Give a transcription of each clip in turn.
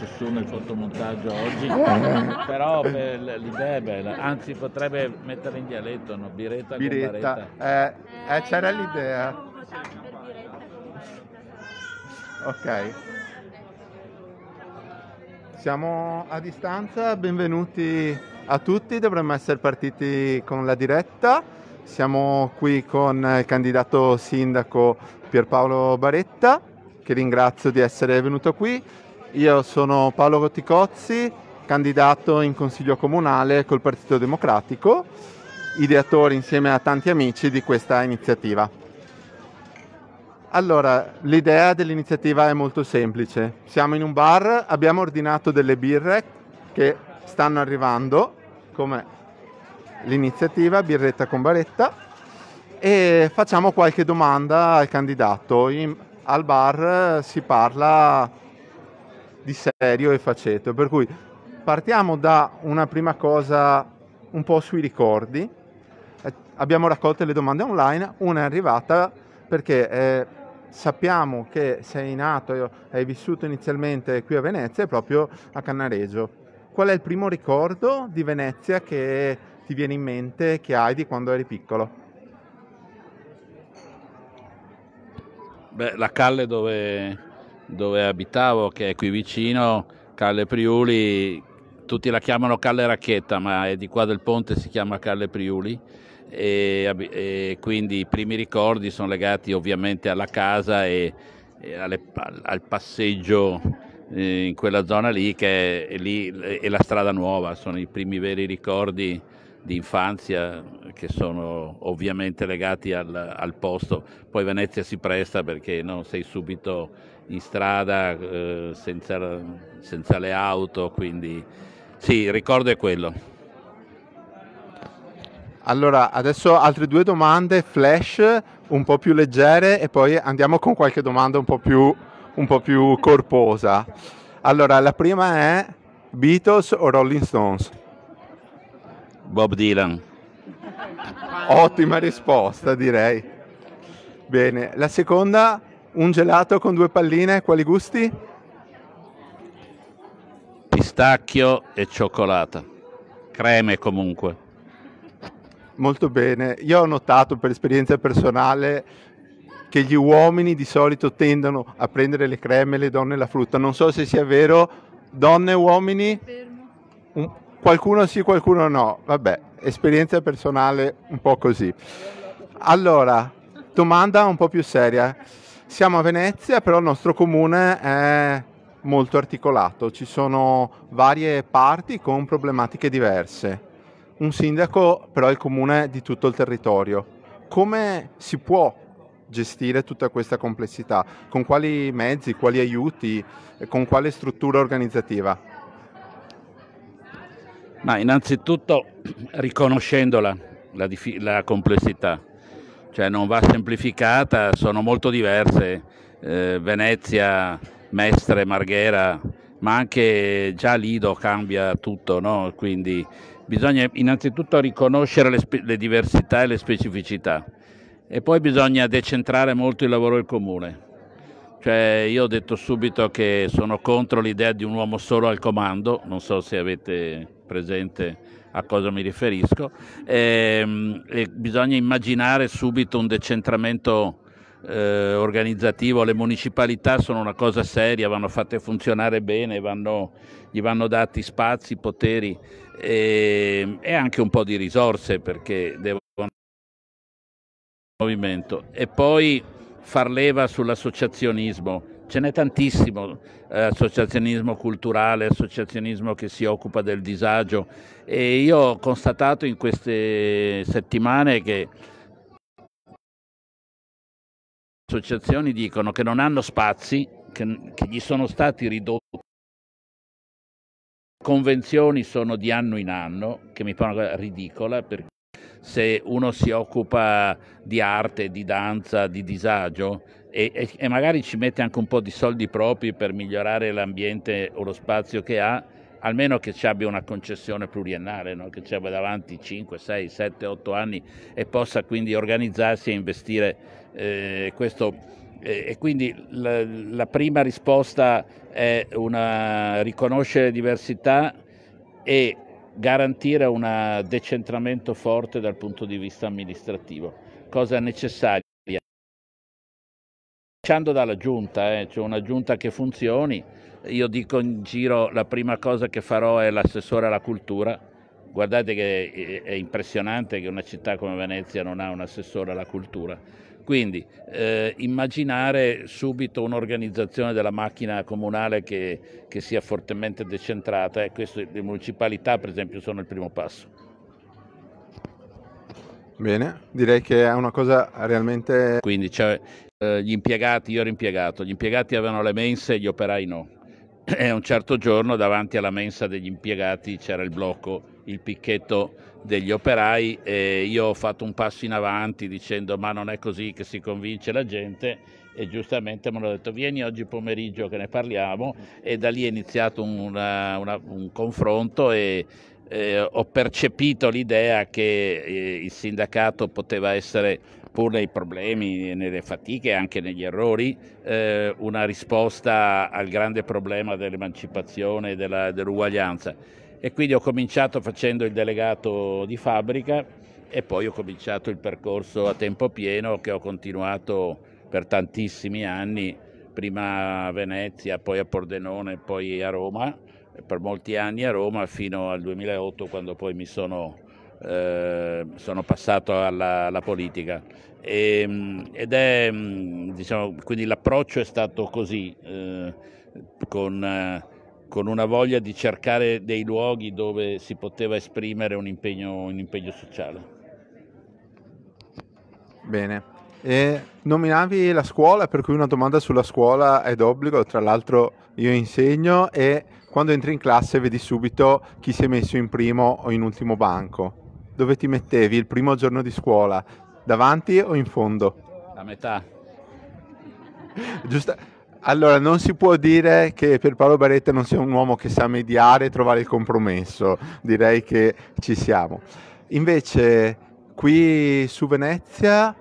nessuno il fotomontaggio oggi, però l'idea è bella, anzi potrebbe mettere in dialetto, no? Biretta, Biretta. Eh, eh, c'era l'idea. Ok. Siamo a distanza, benvenuti a tutti, dovremmo essere partiti con la diretta. Siamo qui con il candidato sindaco Pierpaolo Baretta, che ringrazio di essere venuto qui. Io sono Paolo Rotticozzi, candidato in Consiglio Comunale col Partito Democratico, ideatore insieme a tanti amici di questa iniziativa. Allora, l'idea dell'iniziativa è molto semplice. Siamo in un bar, abbiamo ordinato delle birre che stanno arrivando, come l'iniziativa Birretta con Baretta, e facciamo qualche domanda al candidato. In, al bar si parla di serio e faceto. Per cui partiamo da una prima cosa un po' sui ricordi. Eh, abbiamo raccolto le domande online, una è arrivata perché eh, sappiamo che sei nato e hai vissuto inizialmente qui a Venezia e proprio a Cannareggio. Qual è il primo ricordo di Venezia che ti viene in mente, che hai di quando eri piccolo? Beh, la calle dove dove abitavo, che è qui vicino, Calle Priuli, tutti la chiamano Calle Racchetta, ma è di qua del ponte, si chiama Calle Priuli. E, e quindi i primi ricordi sono legati ovviamente alla casa e, e alle, al passeggio eh, in quella zona lì che è, lì, è la strada nuova, sono i primi veri ricordi di infanzia che sono ovviamente legati al, al posto. Poi Venezia si presta perché non sei subito in strada eh, senza, senza le auto, quindi sì, il ricordo è quello. Allora, adesso altre due domande flash, un po' più leggere e poi andiamo con qualche domanda un po' più, un po più corposa. Allora, la prima è Beatles o Rolling Stones? Bob Dylan. Ottima risposta, direi. Bene, la seconda un gelato con due palline, quali gusti? Pistacchio e cioccolata. Creme comunque. Molto bene. Io ho notato per esperienza personale che gli uomini di solito tendono a prendere le creme, e le donne la frutta. Non so se sia vero, donne e uomini? qualcuno sì, qualcuno no. Vabbè, esperienza personale un po' così. Allora, domanda un po' più seria. Siamo a Venezia, però il nostro comune è molto articolato, ci sono varie parti con problematiche diverse. Un sindaco però è il comune di tutto il territorio. Come si può gestire tutta questa complessità? Con quali mezzi, quali aiuti, con quale struttura organizzativa? Ma innanzitutto riconoscendola la, la complessità cioè non va semplificata, sono molto diverse. Eh, Venezia, Mestre, Marghera, ma anche già Lido cambia tutto, no? quindi bisogna innanzitutto riconoscere le, spe- le diversità e le specificità e poi bisogna decentrare molto il lavoro del comune. Cioè, io ho detto subito che sono contro l'idea di un uomo solo al comando, non so se avete presente a cosa mi riferisco, e, ehm, e bisogna immaginare subito un decentramento eh, organizzativo, le municipalità sono una cosa seria, vanno fatte funzionare bene, vanno, gli vanno dati spazi, poteri e, ehm, e anche un po' di risorse perché devono movimento e poi far leva sull'associazionismo Ce n'è tantissimo, eh, associazionismo culturale, associazionismo che si occupa del disagio e io ho constatato in queste settimane che le associazioni dicono che non hanno spazi, che, che gli sono stati ridotti convenzioni sono di anno in anno, che mi pare ridicola perché se uno si occupa di arte, di danza, di disagio, e, e, magari ci mette anche un po' di soldi propri per migliorare l'ambiente o lo spazio che ha, almeno che ci abbia una concessione pluriennale, no? che ci abbia davanti 5, 6, 7, 8 anni e possa quindi organizzarsi e investire eh, questo e quindi la, la, prima risposta è una, riconoscere diversità e garantire un decentramento forte dal punto di vista amministrativo, cosa necessaria cominciando dalla giunta, eh, cioè una giunta che funzioni. Io dico in giro la prima cosa che farò è l'assessore alla cultura. Guardate che è impressionante che una città come Venezia non ha un assessore alla cultura. Quindi eh, immaginare subito un'organizzazione della macchina comunale che, che sia fortemente decentrata, eh, questo, le municipalità per esempio sono il primo passo. Bene, direi che è una cosa realmente... Quindi c'è eh, gli impiegati, io ero impiegato, gli impiegati avevano le mense e gli operai no. E un certo giorno davanti alla mensa degli impiegati c'era il blocco, il picchetto degli operai e io ho fatto un passo in avanti dicendo ma non è così che si convince la gente e giustamente mi hanno detto vieni oggi pomeriggio che ne parliamo e da lì è iniziato una, una, un confronto e eh, ho percepito l'idea che eh, il sindacato poteva essere pur nei problemi, nelle fatiche e anche negli errori, eh, una risposta al grande problema dell'emancipazione e della, dell'uguaglianza. E quindi ho cominciato facendo il delegato di fabbrica e poi ho cominciato il percorso a tempo pieno che ho continuato per tantissimi anni, prima a Venezia, poi a Pordenone, poi a Roma, per molti anni a Roma fino al 2008 quando poi mi sono eh, sono passato alla, alla politica. E, ehm, ed è, mm, diciamo, quindi l'approccio è stato così, eh, con, eh, con, una voglia di cercare dei luoghi dove si poteva esprimere un impegno, un impegno sociale. Bene. E nominavi la scuola, per cui una domanda sulla scuola è d'obbligo, tra l'altro io insegno e quando entri in classe vedi subito chi si è messo in primo o in ultimo banco dove ti mettevi il primo giorno di scuola? Davanti o in fondo? La metà. Giusta... Allora, non si può dire che per Paolo Baretta non sia un uomo che sa mediare e trovare il compromesso, direi che ci siamo. Invece, qui su Venezia,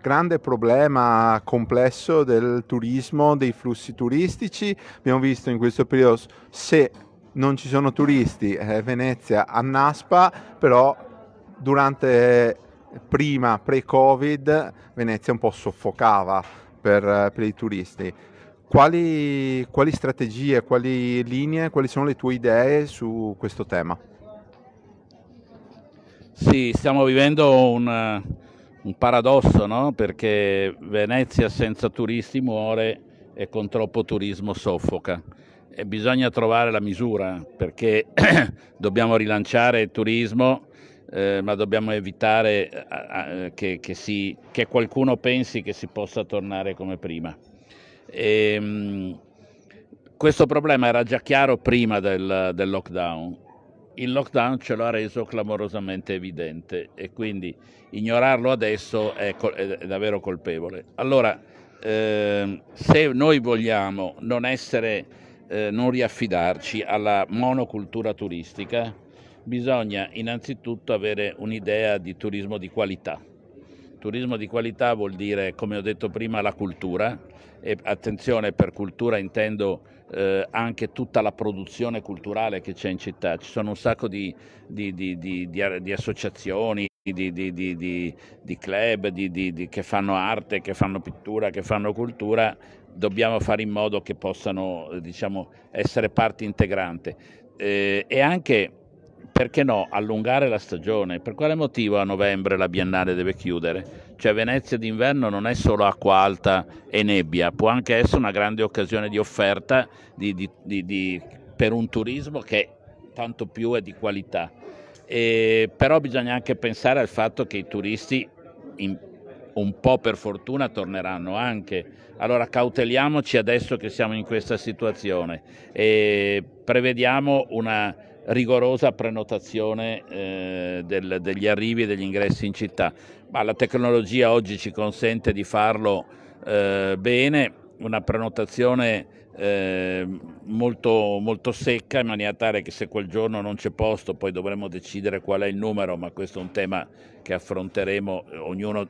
grande problema complesso del turismo, dei flussi turistici, abbiamo visto in questo periodo se non ci sono turisti, eh, Venezia Naspa, però durante prima, pre-Covid, Venezia un po' soffocava per, eh, per i turisti. Quali, quali, strategie, quali linee, quali sono le tue idee su questo tema? Sì, stiamo vivendo un, eh, un paradosso, no? perché Venezia senza turisti muore e con troppo turismo soffoca. E bisogna trovare la misura perché dobbiamo rilanciare il turismo, eh, ma dobbiamo evitare eh, che, che, si, che, qualcuno pensi che si possa tornare come prima. E, ehm, questo problema era già chiaro prima del, del lockdown. Il lockdown ce lo ha reso clamorosamente evidente e quindi ignorarlo adesso è, è davvero colpevole. Allora, eh, se noi vogliamo non essere eh, non riaffidarci alla monocultura turistica, bisogna innanzitutto avere un'idea di turismo di qualità. Turismo di qualità vuol dire, come ho detto prima, la cultura e attenzione per cultura intendo eh, anche tutta la produzione culturale che c'è in città. Ci sono un sacco di, di, di, di associazioni, di, di, di, di, club che fanno arte, che fanno pittura, che fanno cultura, dobbiamo fare in modo che possano diciamo, essere parte integrante eh, e anche, perché no, allungare la stagione. Per quale motivo a novembre la Biennale deve chiudere? Cioè Venezia d'inverno non è solo acqua alta e nebbia, può anche essere una grande occasione di offerta per un turismo che tanto più è di qualità eh, però bisogna anche pensare al fatto che i turisti in, un po' per fortuna torneranno anche. Allora cauteliamoci adesso che siamo in questa situazione e prevediamo una rigorosa prenotazione eh, del, degli arrivi e degli ingressi in città. Ma la tecnologia oggi ci consente di farlo eh, bene, una prenotazione eh, molto, molto secca in maniera tale che se quel giorno non c'è posto poi dovremmo decidere qual è il numero, ma questo è un tema che affronteremo, ognuno,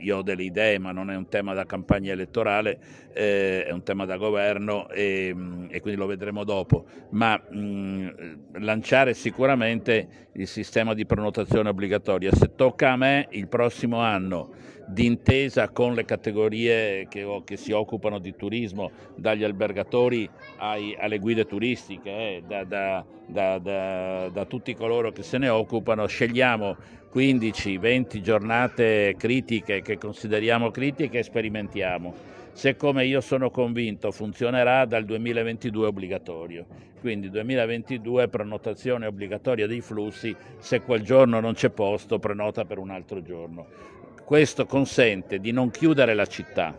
io ho delle idee, ma non è un tema da campagna elettorale, eh, è un tema da governo e, e quindi lo vedremo dopo. Ma mh, mm, lanciare sicuramente il sistema di prenotazione obbligatoria. Se tocca a me il prossimo anno, d'intesa con le categorie che, che si occupano di turismo, dagli albergatori ai, alle guide turistiche, eh, da, da, da, da, tutti coloro che se ne occupano, scegliamo 15-20 giornate critiche che consideriamo critiche e sperimentiamo. Se come io sono convinto funzionerà dal 2022 obbligatorio, quindi 2022 prenotazione obbligatoria dei flussi, se quel giorno non c'è posto prenota per un altro giorno. Questo consente di non chiudere la città,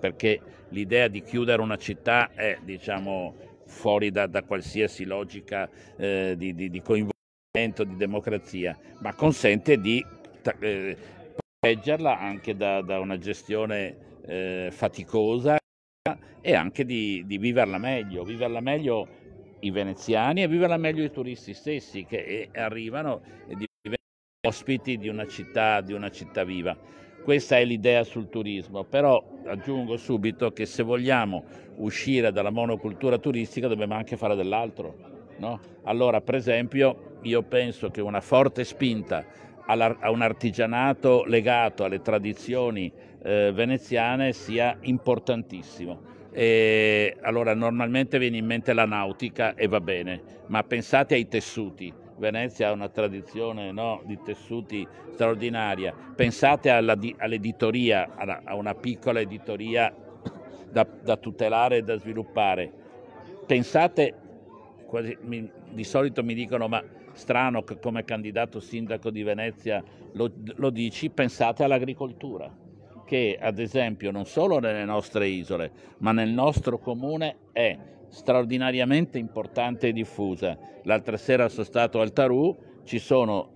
perché l'idea di chiudere una città è diciamo, fuori da, da qualsiasi logica eh, di, di, di, coinvolgimento, di democrazia, ma consente di eh, proteggerla anche da, da una gestione eh, faticosa e anche di, di, viverla meglio, viverla meglio i veneziani e viverla meglio i turisti stessi che eh, arrivano e diventano ospiti di una città, di una città viva. Questa è l'idea sul turismo, però aggiungo subito che se vogliamo uscire dalla monocultura turistica dobbiamo anche fare dell'altro. No? Allora, per esempio, io penso che una forte spinta a un artigianato legato alle tradizioni eh, veneziane sia importantissimo. E allora normalmente viene in mente la nautica e va bene, ma pensate ai tessuti, Venezia ha una tradizione no, di tessuti straordinaria. Pensate alla, all'editoria, alla, a una piccola editoria da, da, tutelare e da sviluppare. Pensate, quasi, mi, di solito mi dicono, ma strano che come candidato sindaco di Venezia lo, lo dici, pensate all'agricoltura che ad esempio non solo nelle nostre isole, ma nel nostro comune è straordinariamente importante e diffusa. L'altra sera sono stato al Tarù, ci sono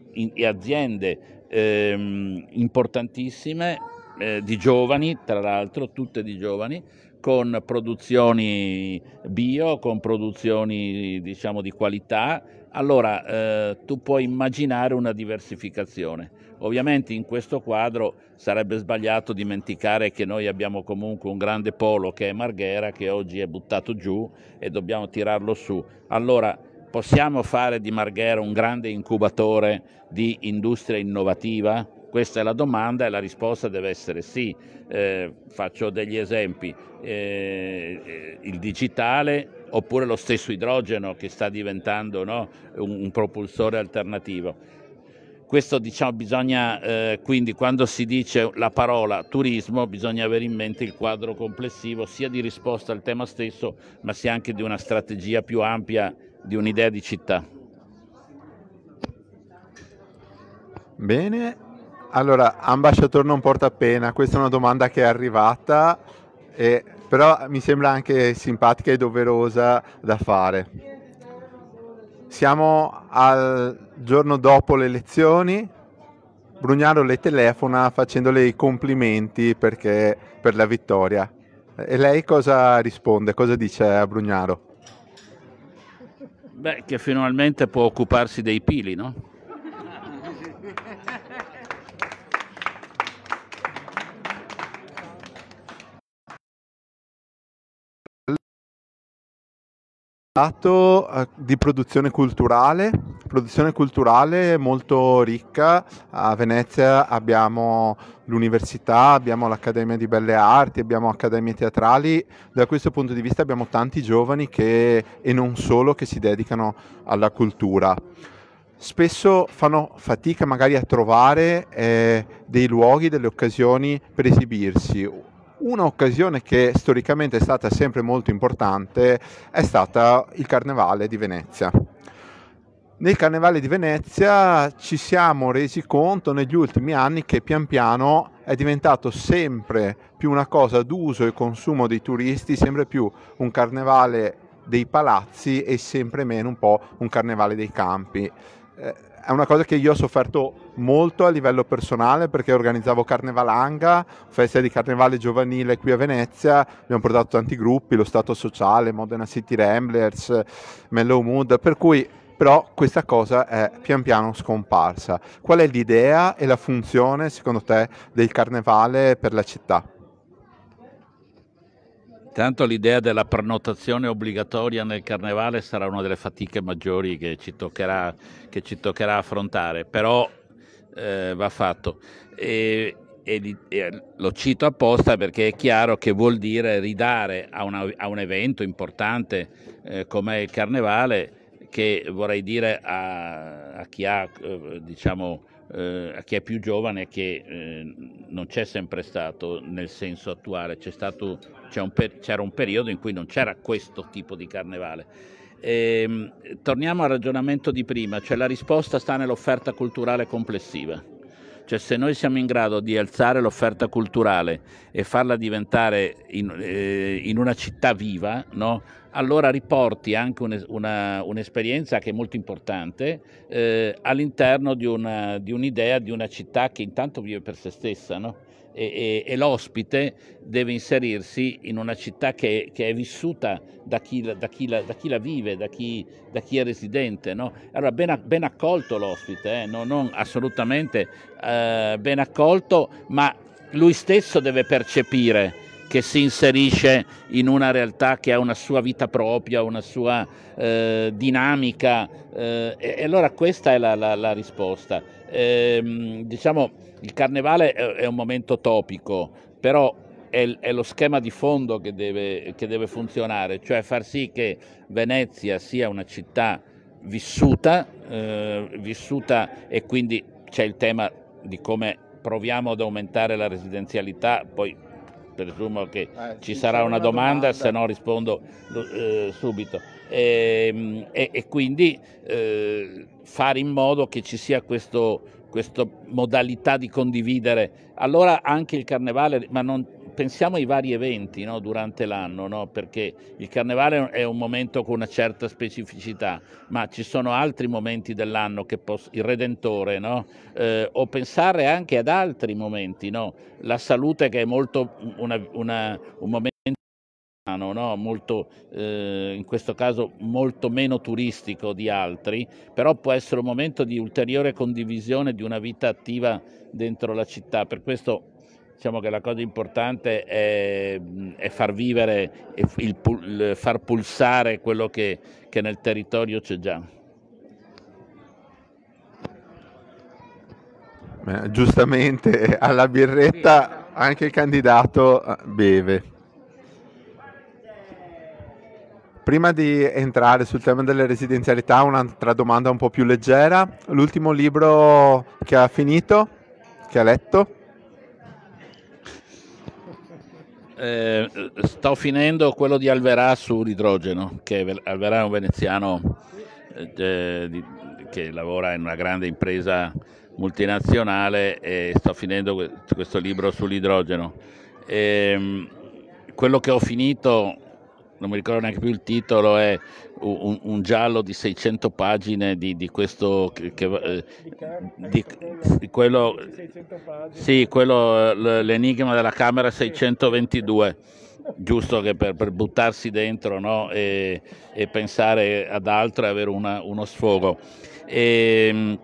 aziende ehm, importantissime eh, di giovani, tra l'altro tutte di giovani, con produzioni bio, con produzioni diciamo, di qualità, allora eh, tu puoi immaginare una diversificazione. Ovviamente in questo quadro sarebbe sbagliato dimenticare che noi abbiamo comunque un grande polo che è Marghera che oggi è buttato giù e dobbiamo tirarlo su. Allora possiamo fare di Marghera un grande incubatore di industria innovativa? Questa è la domanda e la risposta deve essere sì. Eh, faccio degli esempi. Eh, il digitale oppure lo stesso idrogeno che sta diventando no, un, un propulsore alternativo. Questo diciamo bisogna, eh, quindi quando si dice la parola turismo bisogna avere in mente il quadro complessivo sia di risposta al tema stesso ma sia anche di una strategia più ampia, di un'idea di città. Bene, allora ambasciatore non porta appena, questa è una domanda che è arrivata e, però mi sembra anche simpatica e doverosa da fare. Siamo al giorno dopo le elezioni. Brugnaro le telefona facendole i complimenti perché, per la vittoria. E lei cosa risponde? Cosa dice a Brugnaro? Beh, che finalmente può occuparsi dei pili, no? lato eh, di produzione culturale, produzione culturale molto ricca, a Venezia abbiamo l'università, abbiamo l'Accademia di Belle Arti, abbiamo accademie teatrali, da questo punto di vista abbiamo tanti giovani che, e non solo che si dedicano alla cultura spesso fanno fatica magari a trovare eh, dei luoghi, delle occasioni per esibirsi Un'occasione che storicamente è stata sempre molto importante è stata il Carnevale di Venezia. Nel Carnevale di Venezia ci siamo resi conto negli ultimi anni che pian piano è diventato sempre più una cosa d'uso e consumo dei turisti, sempre più un carnevale dei palazzi e sempre meno un po' un carnevale dei campi. Eh, è una cosa che io ho sofferto molto a livello personale perché organizzavo Carnevalanga, festa di carnevale giovanile qui a Venezia, abbiamo portato tanti gruppi, lo Stato Sociale, Modena City Ramblers, Mellow Mood, per cui però questa cosa è pian piano scomparsa. Qual è l'idea e la funzione secondo te del carnevale per la città? Intanto l'idea della prenotazione obbligatoria nel carnevale sarà una delle fatiche maggiori che ci toccherà, che ci toccherà affrontare, però eh, va fatto. E, e, e, lo cito apposta perché è chiaro che vuol dire ridare a, una, a un evento importante eh, come il carnevale, che vorrei dire a, a chi ha eh, diciamo, eh, che è più giovane che eh, non c'è sempre stato nel senso attuale, stato, un per, c'era un periodo in cui non c'era questo tipo di carnevale. E, ehm, torniamo al ragionamento di prima, cioè la risposta sta nell'offerta culturale complessiva. Cioè se noi siamo in grado di alzare l'offerta culturale e farla diventare in, eh, in una città viva, no? allora riporti anche un, una, un'esperienza che è molto importante eh, all'interno di, una, di, un'idea di una città che intanto vive per se stessa. No? e, e, e l'ospite deve inserirsi in una città che, che è vissuta da chi, da, chi la, da chi, la, vive, da chi, da chi è residente. No? Allora ben, ben accolto l'ospite, eh? no, non assolutamente eh, ben accolto, ma lui stesso deve percepire che si inserisce in una realtà che ha una sua vita propria, una sua eh, dinamica. Eh, e, allora questa è la, la, la risposta ehm, diciamo, il carnevale è, è un momento topico, però è, lo schema di fondo che deve, che deve, funzionare, cioè far sì che Venezia sia una città vissuta, eh, vissuta e quindi c'è il tema di come proviamo ad aumentare la residenzialità, poi presumo che eh, ci sarà una, una domanda, domanda, se no rispondo eh, subito. E, ehm, e, e quindi eh, fare in modo che ci sia questo, questa modalità di condividere. Allora anche il carnevale, ma non, pensiamo ai vari eventi no, durante l'anno, no? perché il carnevale è un momento con una certa specificità, ma ci sono altri momenti dell'anno, che poss- il Redentore, no? eh, o pensare anche ad altri momenti, la salute che è molto una, una, un momento No, molto, eh, in questo caso molto meno turistico di altri, però può essere un momento di ulteriore condivisione di una vita attiva dentro la città. Per questo diciamo che la cosa importante è, è far vivere, è il, il, far pulsare quello che, che nel territorio c'è già. giustamente alla birretta anche il candidato eh, beve. Prima di entrare sul tema delle residenzialità, un'altra domanda un po' più leggera. L'ultimo libro che ha finito, che ha letto? Eh, sto finendo quello di Alverà sull'idrogeno, che Alverà è un veneziano eh, eh, di, che lavora in una grande impresa multinazionale e sto finendo questo libro sull'idrogeno. E, ehm, quello che ho finito non mi ricordo neanche più il titolo, è un, un giallo di 600 pagine di, di questo... Che, che, eh, di, di quello, sì, quello, l'enigma della Camera 622 giusto che per, per buttarsi dentro no? e, e, pensare ad altro e avere una, uno sfogo. E, ehm,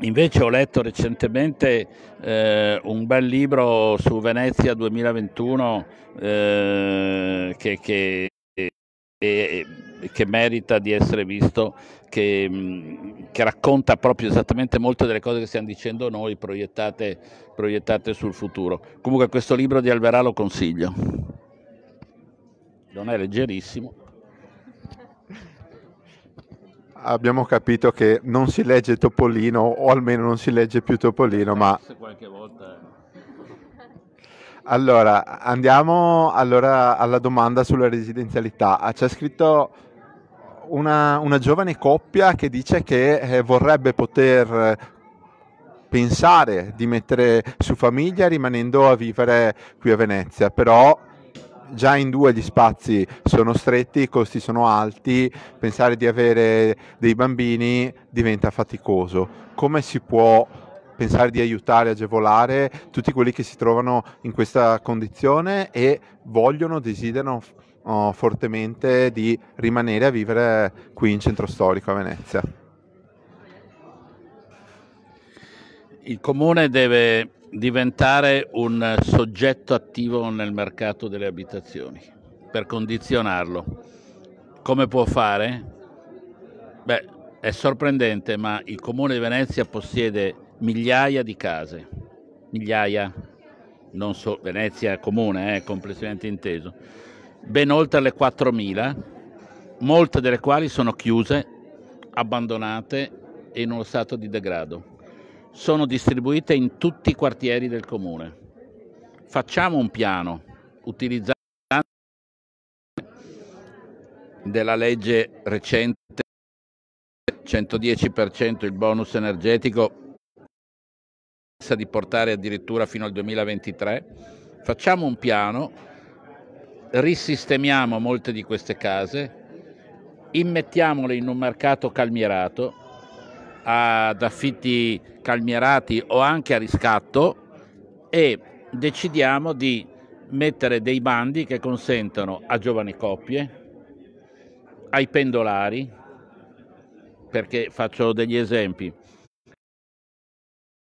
invece ho letto recentemente eh, un bel libro su Venezia 2021 eh, che, che e, che merita di essere visto, che, mm, che, racconta proprio esattamente molte delle cose che stiamo dicendo noi, proiettate, proiettate sul futuro. Comunque questo libro di Alverà lo consiglio. Non è leggerissimo. Abbiamo capito che non si legge Topolino, o almeno non si legge più Topolino, ma... Qualche volta eh. Allora, andiamo allora alla domanda sulla residenzialità. Ah, c'è scritto una, una giovane coppia che dice che eh, vorrebbe poter pensare di mettere su famiglia rimanendo a vivere qui a Venezia, però già in due gli spazi sono stretti, i costi sono alti, pensare di avere dei bambini diventa faticoso. Come si può pensare di aiutare, agevolare tutti quelli che si trovano in questa condizione e vogliono, desiderano oh, fortemente di rimanere a vivere qui in centro storico a Venezia. Il comune deve diventare un soggetto attivo nel mercato delle abitazioni per condizionarlo. Come può fare? Beh, è sorprendente, ma il comune di Venezia possiede migliaia di case, migliaia, non so, Venezia è comune, eh, complessivamente inteso, ben oltre le 4.000, molte delle quali sono chiuse, abbandonate e in uno stato di degrado. Sono distribuite in tutti i quartieri del comune. Facciamo un piano utilizzando della legge recente 110% il bonus energetico promessa di portare addirittura fino al 2023, facciamo un piano, risistemiamo molte di queste case, immettiamole in un mercato calmierato, ad affitti calmierati o anche a riscatto e decidiamo di mettere dei bandi che consentano a giovani coppie, ai pendolari, perché faccio degli esempi,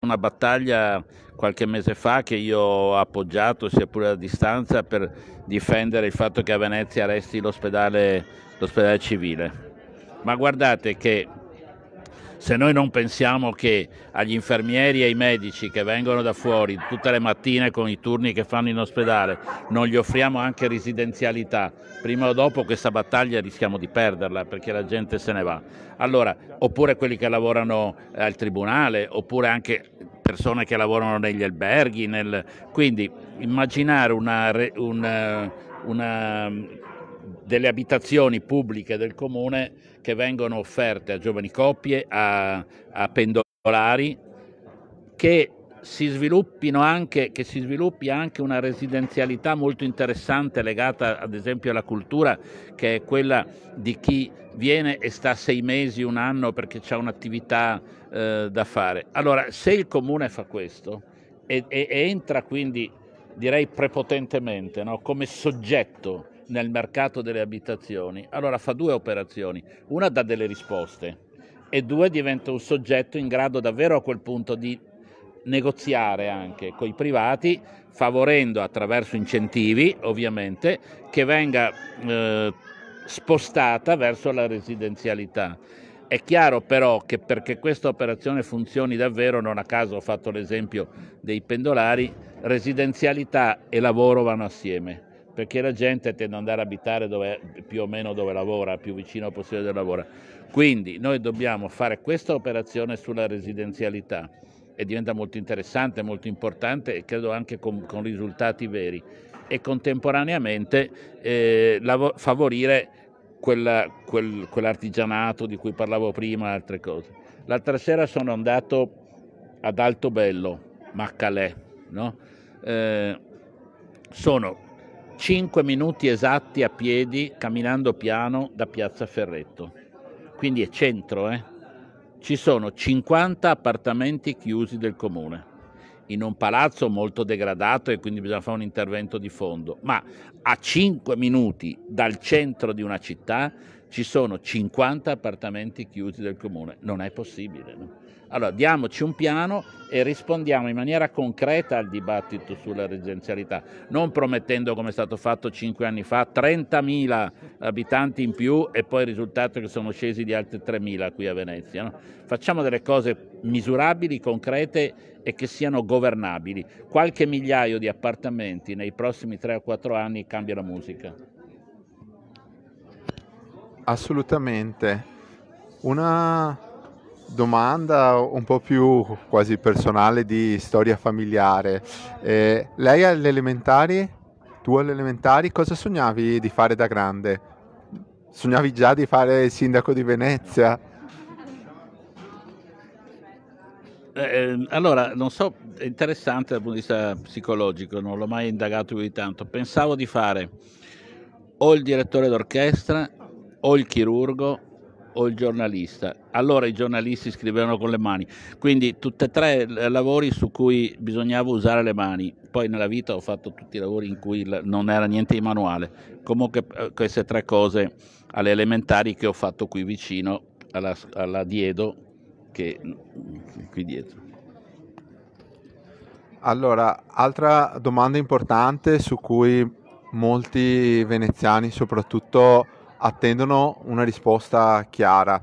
una battaglia qualche mese fa che io ho appoggiato sia pure a distanza per difendere il fatto che a Venezia resti l'ospedale, civile. Ma guardate che se noi non pensiamo che agli infermieri e ai medici che vengono da fuori tutte le mattine con i turni che fanno in ospedale non gli offriamo anche residenzialità, prima o dopo questa battaglia rischiamo di perderla perché la gente se ne va. Allora, oppure quelli che lavorano eh, al tribunale, oppure anche persone che lavorano negli alberghi, nel... quindi immaginare una, eh, una, una, mm, delle abitazioni pubbliche del comune che vengono offerte a giovani coppie, a, a pendolari, che si, anche, che si sviluppi anche una residenzialità molto interessante legata ad esempio alla cultura, che è quella di chi viene e sta sei mesi, un anno perché c'è un'attività eh, da fare. Allora, se il comune fa questo e, e, e entra quindi, direi prepotentemente, no? come soggetto nel mercato delle abitazioni, allora fa due operazioni. Una dà delle risposte e due diventa un soggetto in grado davvero a quel punto di negoziare anche con i privati, favorendo attraverso incentivi ovviamente che venga eh, spostata verso la residenzialità. È chiaro però che perché questa operazione funzioni davvero, non a caso ho fatto l'esempio dei pendolari, residenzialità e lavoro vanno assieme perché la gente tende ad andare a abitare dove, più o meno dove lavora, più vicino possibile dove lavora. Quindi noi dobbiamo fare questa operazione sulla residenzialità e diventa molto interessante, molto importante e credo anche con, con risultati veri e contemporaneamente eh, favorire quella, quel, quell'artigianato di cui parlavo prima, e altre cose. L'altra sera sono andato ad Altobello, Maccalè, no? eh, sono 5 minuti esatti a piedi camminando piano da Piazza Ferretto. Quindi è centro, eh? Ci sono 50 appartamenti chiusi del comune in un palazzo molto degradato e quindi bisogna fare un intervento di fondo, ma a 5 minuti dal centro di una città ci sono 50 appartamenti chiusi del comune, non è possibile. No? Allora diamoci un piano e rispondiamo in maniera concreta al dibattito sulla residenzialità, non promettendo come è stato fatto cinque anni fa 30.000 abitanti in più e poi il risultato è che sono scesi di altri 3.000 qui a Venezia. No? Facciamo delle cose misurabili, concrete e che siano governabili. Qualche migliaio di appartamenti nei prossimi 3 o 4 anni cambia la musica. Assolutamente. Una domanda un po' più quasi personale di storia familiare. Eh, lei alle elementari, tu alle elementari, cosa sognavi di fare da grande? Sognavi già di fare il sindaco di Venezia? Eh, ehm, allora, non so, è interessante dal punto di vista psicologico, non l'ho mai indagato più di tanto. Pensavo di fare o il direttore d'orchestra o il chirurgo o il giornalista. Allora i giornalisti scrivevano con le mani, quindi tutti e tre eh, lavori su cui bisognava usare le mani. Poi nella vita ho fatto tutti i lavori in cui non era niente di manuale. Comunque eh, queste tre cose alle elementari che ho fatto qui vicino alla, alla Diedo, che mm, qui dietro. Allora, altra domanda importante su cui molti veneziani soprattutto attendono una risposta chiara,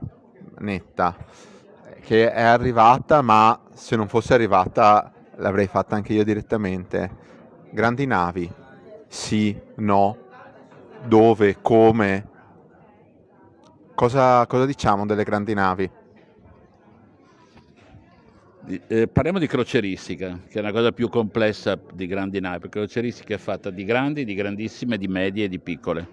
netta, che è arrivata, ma se non fosse arrivata l'avrei fatta anche io direttamente. Grandi navi, sì, no, dove, come. Cosa, cosa diciamo delle grandi navi? Eh, parliamo di croceristica, che è una cosa più complessa di grandi navi, perché la croceristica è fatta di grandi, di grandissime, di medie e di piccole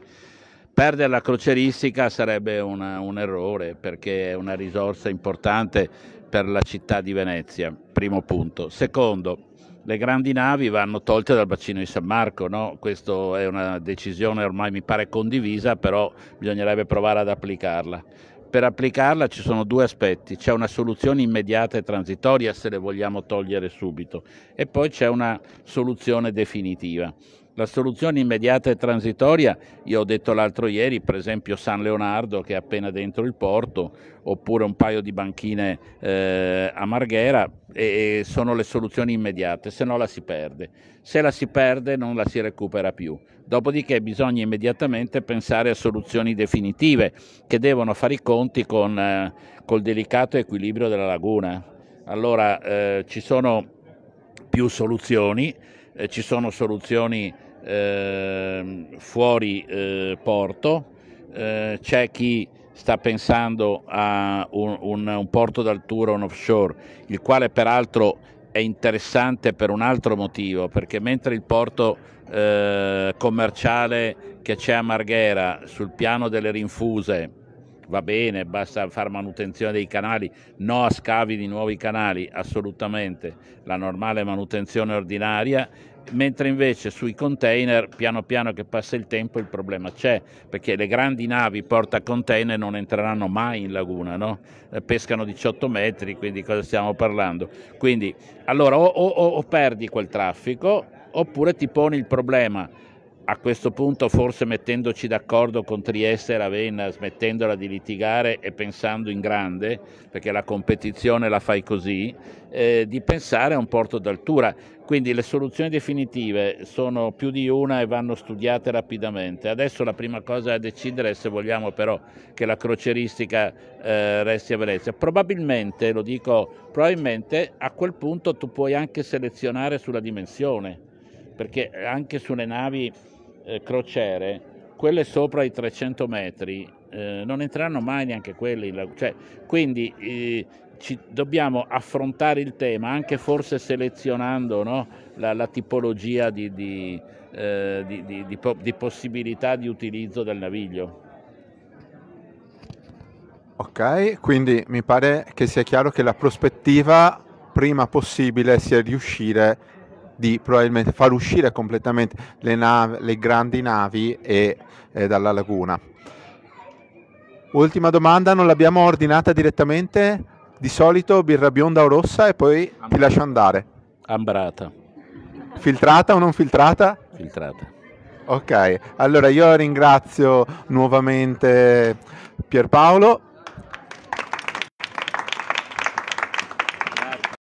Perdere la crocieristica sarebbe una, un errore perché è una risorsa importante per la città di Venezia, primo punto. Secondo, le grandi navi vanno tolte dal bacino di San Marco, no? questa è una decisione ormai mi pare condivisa, però bisognerebbe provare ad applicarla. Per applicarla ci sono due aspetti, c'è una soluzione immediata e transitoria se le vogliamo togliere subito e poi c'è una soluzione definitiva. La soluzione immediata e transitoria, io ho detto l'altro ieri, per esempio San Leonardo che è appena dentro il porto, oppure un paio di banchine eh, a Marghera, e, e sono le soluzioni immediate, se no la si perde. Se la si perde non la si recupera più. Dopodiché bisogna immediatamente pensare a soluzioni definitive che devono fare i conti con, eh, col delicato equilibrio della laguna. Allora eh, ci sono più soluzioni, eh, ci sono soluzioni eh, fuori eh, porto, eh, c'è chi sta pensando a un, un, un porto d'altura, un offshore, il quale peraltro è interessante per un altro motivo, perché mentre il porto eh, commerciale che c'è a Marghera sul piano delle rinfuse va bene, basta fare manutenzione dei canali, no a scavi di nuovi canali, assolutamente la normale manutenzione ordinaria mentre invece sui container piano piano che passa il tempo il problema c'è perché le grandi navi porta container non entreranno mai in laguna no? Eh, pescano 18 metri quindi cosa stiamo parlando quindi allora o, o, o perdi quel traffico oppure ti poni il problema a questo punto forse mettendoci d'accordo con Trieste e Ravenna, smettendola di litigare e pensando in grande, perché la competizione la fai così, eh, di pensare a un porto d'altura. Quindi le soluzioni definitive sono più di una e vanno studiate rapidamente. Adesso la prima cosa da decidere è se vogliamo però che la croceristica eh, resti a Venezia. Probabilmente, lo dico, probabilmente a quel punto tu puoi anche selezionare sulla dimensione perché anche sulle navi eh, crociere quelle sopra i 300 metri eh, non entreranno mai neanche quelli, cioè, quindi eh, ci, dobbiamo affrontare il tema anche forse selezionando no, la, la, tipologia di, di, eh, di, di, possibilità di utilizzo del naviglio. Ok, quindi mi pare che sia chiaro che la prospettiva prima possibile sia riuscire di probabilmente far uscire completamente le, navi, le grandi navi e, e eh, dalla laguna. Ultima domanda, non l'abbiamo ordinata direttamente? Di solito birra bionda o rossa e poi Ambrata. ti lascio andare. Ambrata. Filtrata o non filtrata? Filtrata. Ok, allora io ringrazio nuovamente Pierpaolo